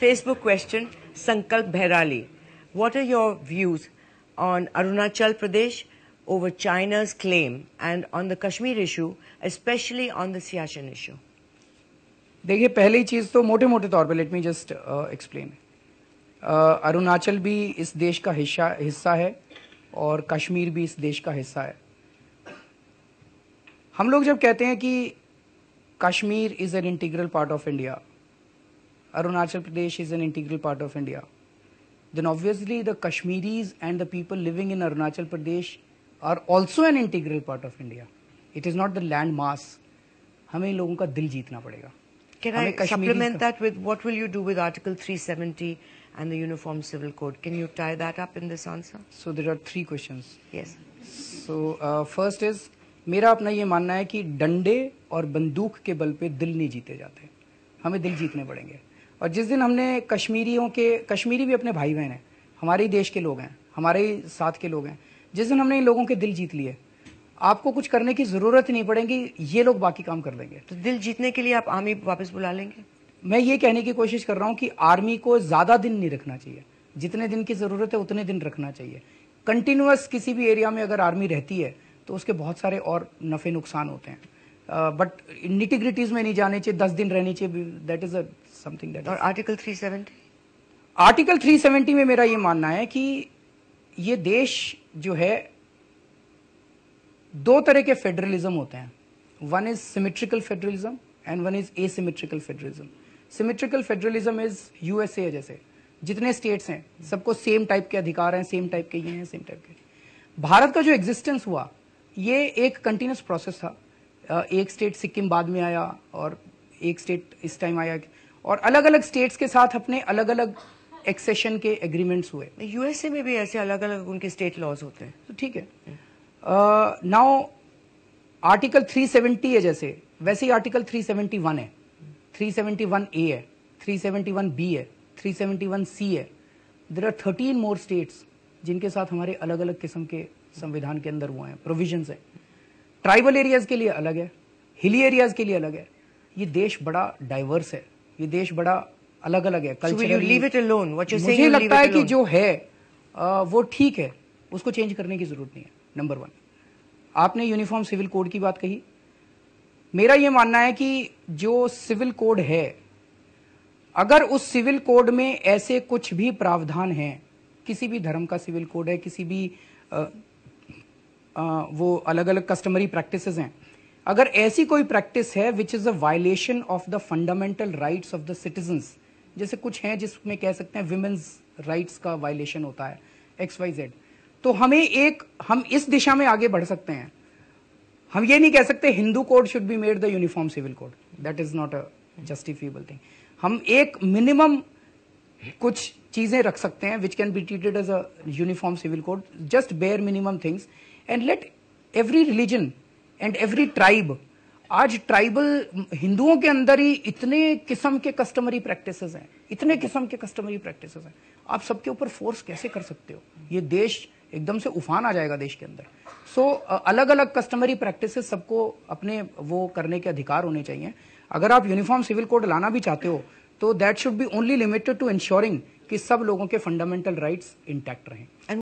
Facebook question, Sankalp Bhairali. What are your views on Arunachal Pradesh over China's claim and on the Kashmir issue, especially on the Siachen issue? देखिए पहली चीज़ तो मोटे मोटे तौर पे let me just explain Arunachal भी इस देश का हिस्सा हिस्सा है और कश्मीर भी इस देश का हिस्सा है हम लोग जब कहते हैं कि Kashmir is an integral part of India Arunachal Pradesh is an integral part of India, then obviously the Kashmiris and the people living in Arunachal Pradesh are also an integral part of India. It is not the land mass. हमें लोगों का दिल जीतना पड़ेगा Can I supplement that with what will you do with Article 370 and the Uniform Civil Code? Can you tie that up in this answer? So there are three questions. Yes. So uh, first is मेरा अपना ये मानना है कि डंडे और बंदूक के बल पे दिल नहीं जीते जाते हमें दिल जीतने पड़ेंगे और जिस दिन हमने कश्मीरियों के कश्मीरी भी अपने भाई बहन हैं हमारे ही देश के लोग हैं हमारे ही साथ के लोग हैं जिस दिन हमने इन लोगों के दिल जीत लिए आपको कुछ करने की जरूरत नहीं पड़ेगी ये लोग बाकी काम कर लेंगे तो दिल जीतने के लिए आप आर्मी वापस बुला लेंगे मैं ये कहने की कोशिश कर रहा हूँ कि आर्मी को ज्यादा दिन नहीं रखना चाहिए जितने दिन की जरूरत है उतने दिन रखना चाहिए कंटिन्यूस किसी भी एरिया में अगर आर्मी रहती है तो उसके बहुत सारे और नफे नुकसान होते हैं बट निटिग्रिटीज में नहीं जाने चाहिए दस दिन रहनी चाहिए that is a something that और आर्टिकल 370 आर्टिकल 370 में मेरा ये मानना है कि ये देश जो है दो तरह के फेडरलिज्म होते हैं one is symmetrical federalism and one is asymmetrical federalism symmetrical federalism is USA जैसे जितने स्टेट्स हैं सबको सेम टाइप के अधिकार हैं सेम टाइप के ये हैं सेम टाइप के भारत का जो एग्जिस्टेंस हुआ ये एक कंटिन्यूस प्रोसेस था एक स्टेट सिक्किम बाद में आया और एक स्टेट इस टाइम आया और अलग अलग स्टेट्स के साथ अपने अलग अलग एक्सेशन के एग्रीमेंट्स हुए यूएसए में भी ऐसे अलग अलग उनके स्टेट लॉज होते हैं तो ठीक है नाउ आर्टिकल 370 है जैसे वैसे ही आर्टिकल 371 है 371 ए है 371 बी है 371 सी है there are thirteen more states जिनके साथ हमारे अलग अलग किस्म के संविधान के अंदर हुए हैं प्रोविजन है ट्राइबल एरियाज के लिए अलग है हिली एरियाज के लिए अलग है ये देश बड़ा डाइवर्स है ये देश बड़ा अलग अलग है कल्चर मुझे लगता है कि जो है वो ठीक है उसको चेंज करने की जरूरत नहीं है नंबर वन आपने यूनिफॉर्म सिविल कोड की बात कही मेरा ये मानना है कि जो सिविल कोड है अगर उस सिविल कोड में ऐसे कुछ भी प्रावधान हैं किसी भी धर्म का सिविल कोड है किसी भी आ, आ, वो अलग अलग कस्टमरी प्रैक्टिसेस हैं अगर ऐसी कोई प्रैक्टिस है which is a violation of the fundamental rights of the citizens जैसे कुछ हैं जिसमें कह सकते हैं विमेन्स राइट्स का वायलेशन होता है एक्स वाई जेड तो हमें एक हम इस दिशा में आगे बढ़ सकते हैं हम ये नहीं कह सकते Hindu code should be made the uniform civil code that is not a justifiable thing हम एक मिनिमम कुछ चीजें रख सकते हैं which can be treated as a uniform civil code just bare minimum things and let every religion and every tribe आज tribal हिंदुओं के अंदर ही इतने किस्म के कस्टमरी प्रैक्टिस हैं इतने किस्म के कस्टमरी प्रैक्टिस हैं आप सबके ऊपर फोर्स कैसे कर सकते हो ये देश एकदम से उफान आ जाएगा देश के अंदर सो so, अलग अलग कस्टमरी प्रैक्टिस सबको अपने वो करने के अधिकार होने चाहिए अगर आप यूनिफॉर्म सिविल कोड लाना भी चाहते हो तो that should be only limited to ensuring कि सब लोगों के फंडामेंटल राइट्स इंटैक्ट रहें